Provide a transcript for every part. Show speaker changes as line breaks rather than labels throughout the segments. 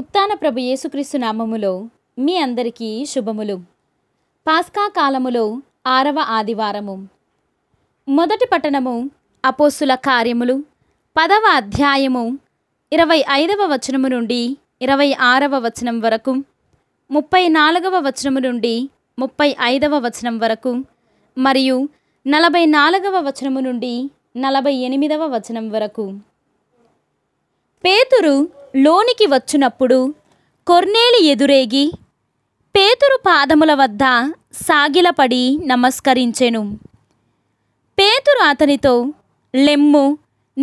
ఉత్తాన ప్రభు యేసుక్రీస్తు నామములో మీ అందరికీ శుభములు పాస్కా కాలములో ఆరవ ఆదివారము మొదటి పట్టణము అపోస్సుల కార్యములు పదవ అధ్యాయము ఇరవై ఐదవ వచనము నుండి ఇరవై ఆరవ వచనం వరకు ముప్పై నాలుగవ వచనము నుండి ముప్పై ఐదవ వచనం వరకు మరియు నలభై నాలుగవ వచనము నుండి నలభై ఎనిమిదవ వచనం వరకు పేతురు లోనికి వచ్చినప్పుడు కొర్నేలి ఎదురేగి పేతురు పాదముల వద్ద సాగిలపడి నమస్కరించెను పేతురు అతనితో లెమ్ము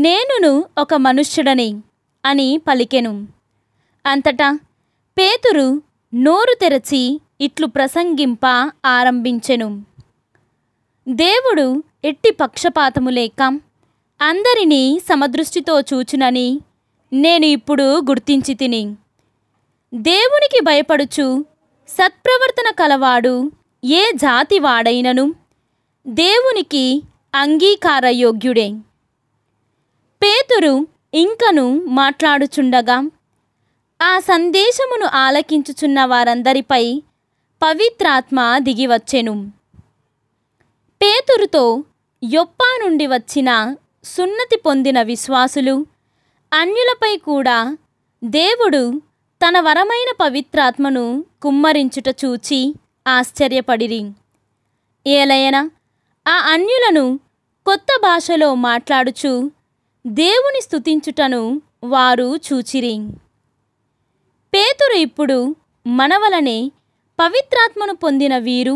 నేనును ఒక మనుష్యుడని అని పలికెను అంతటా పేతురు నోరు తెరచి ఇట్లు ప్రసంగింప ఆరంభించెను దేవుడు ఎట్టి పక్షపాతము లేక అందరినీ సమదృష్టితో చూచునని నేను ఇప్పుడు గుర్తించి తిని దేవునికి భయపడుచు సత్ప్రవర్తన కలవాడు ఏ జాతి వాడైనను దేవునికి అంగీకారయోగ్యుడే పేతురు ఇంకను మాట్లాడుచుండగా ఆ సందేశమును ఆలకించుచున్న వారందరిపై పవిత్రాత్మ దిగివచ్చెను పేతురుతో యొప్పా నుండి వచ్చిన సున్నతి పొందిన విశ్వాసులు అన్యులపై కూడా దేవుడు తన వరమైన పవిత్రాత్మను కుమ్మరించుట చూచి ఆశ్చర్యపడిరి ఏలయన ఆ అన్యులను కొత్త భాషలో మాట్లాడుచు దేవుని స్థుతించుటను వారు చూచిరి పేతురు ఇప్పుడు మనవలనే పవిత్రాత్మను పొందిన వీరు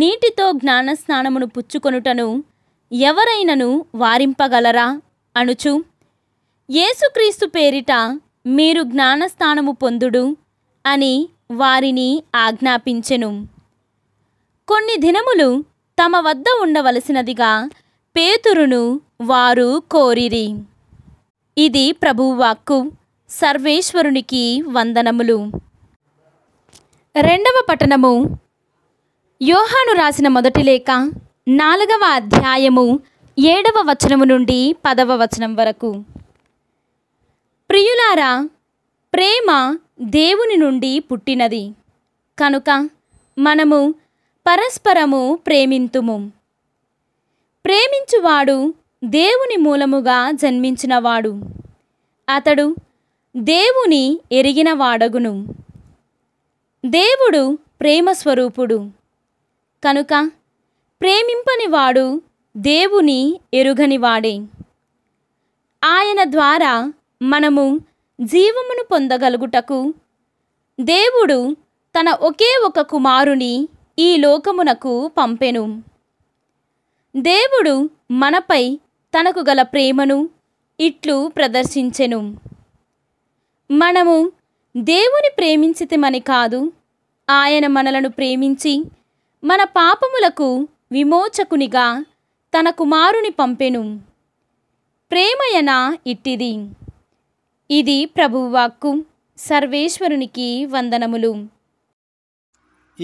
నీటితో జ్ఞానస్నానమును పుచ్చుకొనుటను ఎవరైనను వారింపగలరా అనుచు యేసుక్రీస్తు పేరిట మీరు జ్ఞానస్థానము పొందుడు అని వారిని ఆజ్ఞాపించెను కొన్ని దినములు తమ వద్ద ఉండవలసినదిగా పేతురును వారు కోరిరి ఇది ప్రభువాక్కు సర్వేశ్వరునికి వందనములు రెండవ పట్టణము యోహాను రాసిన మొదటి లేక నాలుగవ అధ్యాయము ఏడవ వచనము నుండి పదవ వచనం వరకు ప్రియులారా ప్రేమ దేవుని నుండి పుట్టినది కనుక మనము పరస్పరము ప్రేమింతుము ప్రేమించువాడు దేవుని మూలముగా జన్మించినవాడు అతడు దేవుని ఎరిగిన వాడగును దేవుడు ప్రేమ స్వరూపుడు కనుక ప్రేమింపనివాడు దేవుని ఎరుగనివాడే ఆయన ద్వారా మనము జీవమును పొందగలుగుటకు దేవుడు తన ఒకే ఒక కుమారుని ఈ లోకమునకు పంపెను దేవుడు మనపై తనకు గల ప్రేమను ఇట్లు ప్రదర్శించెను మనము దేవుని ప్రేమించితమని కాదు ఆయన మనలను ప్రేమించి మన పాపములకు విమోచకునిగా తన కుమారుని పంపెను ప్రేమయన ఇట్టిది ఇది ప్రభువాక్కు సర్వేశ్వరునికి వందనములు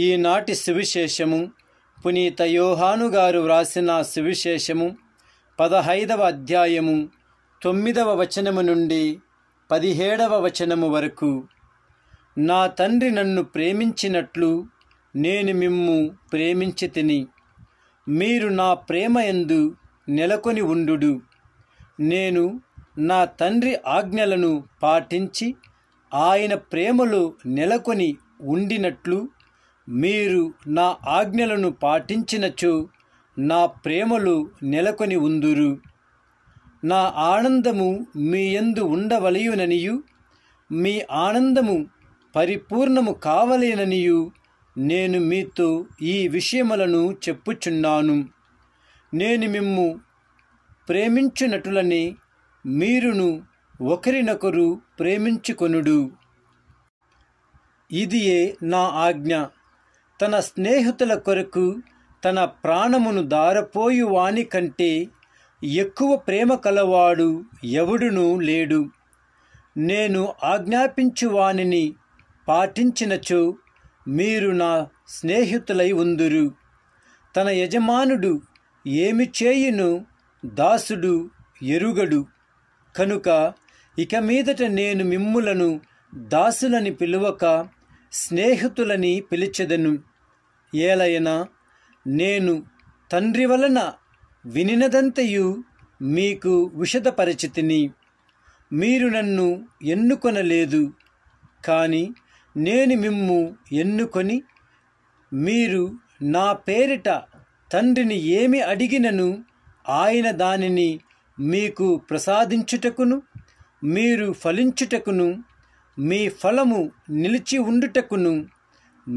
ఈనాటి సువిశేషము పునీత యోహాను గారు వ్రాసిన సువిశేషము పదహైదవ అధ్యాయము తొమ్మిదవ వచనము నుండి పదిహేడవ వచనము వరకు నా తండ్రి నన్ను ప్రేమించినట్లు నేను మిమ్ము ప్రేమించి తిని మీరు నా ప్రేమ ఎందు నెలకొని ఉండు నేను నా తండ్రి ఆజ్ఞలను పాటించి ఆయన ప్రేమలో నెలకొని ఉండినట్లు మీరు నా ఆజ్ఞలను పాటించినచో నా ప్రేమలు నెలకొని ఉందురు నా ఆనందము మీ యందు ఉండవలయుననియు మీ ఆనందము పరిపూర్ణము కావలేననియు నేను మీతో ఈ విషయములను చెప్పుచున్నాను నేను మిమ్ము ప్రేమించునటులని మీరును ఒకరినొకరు ప్రేమించుకొనుడు ఇదియే నా ఆజ్ఞ తన స్నేహితుల కొరకు తన ప్రాణమును దారపోయి వాని కంటే ఎక్కువ ప్రేమ కలవాడు ఎవడునూ లేడు నేను ఆజ్ఞాపించు వానిని పాటించినచో మీరు నా స్నేహితులై ఉందురు తన యజమానుడు ఏమి చేయును దాసుడు ఎరుగడు కనుక ఇక మీదట నేను మిమ్ములను దాసులని పిలువక స్నేహితులని పిలిచెదను ఏలైనా నేను తండ్రి వలన వినినదంతయు మీకు విషదపరిచితిని మీరు నన్ను ఎన్నుకొనలేదు కానీ నేను మిమ్ము ఎన్నుకొని మీరు నా పేరిట తండ్రిని ఏమి అడిగినను ఆయన దానిని మీకు ప్రసాదించుటకును మీరు ఫలించుటకును మీ ఫలము నిలిచి ఉండుటకును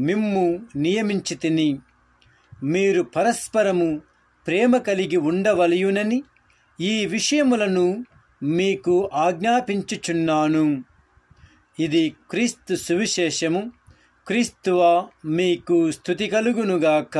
మిమ్ము నియమించి తిని మీరు పరస్పరము ప్రేమ కలిగి ఉండవలయునని ఈ విషయములను మీకు ఆజ్ఞాపించుచున్నాను ఇది క్రీస్తు సువిశేషము క్రీస్తువా మీకు స్థుతి కలుగునుగాక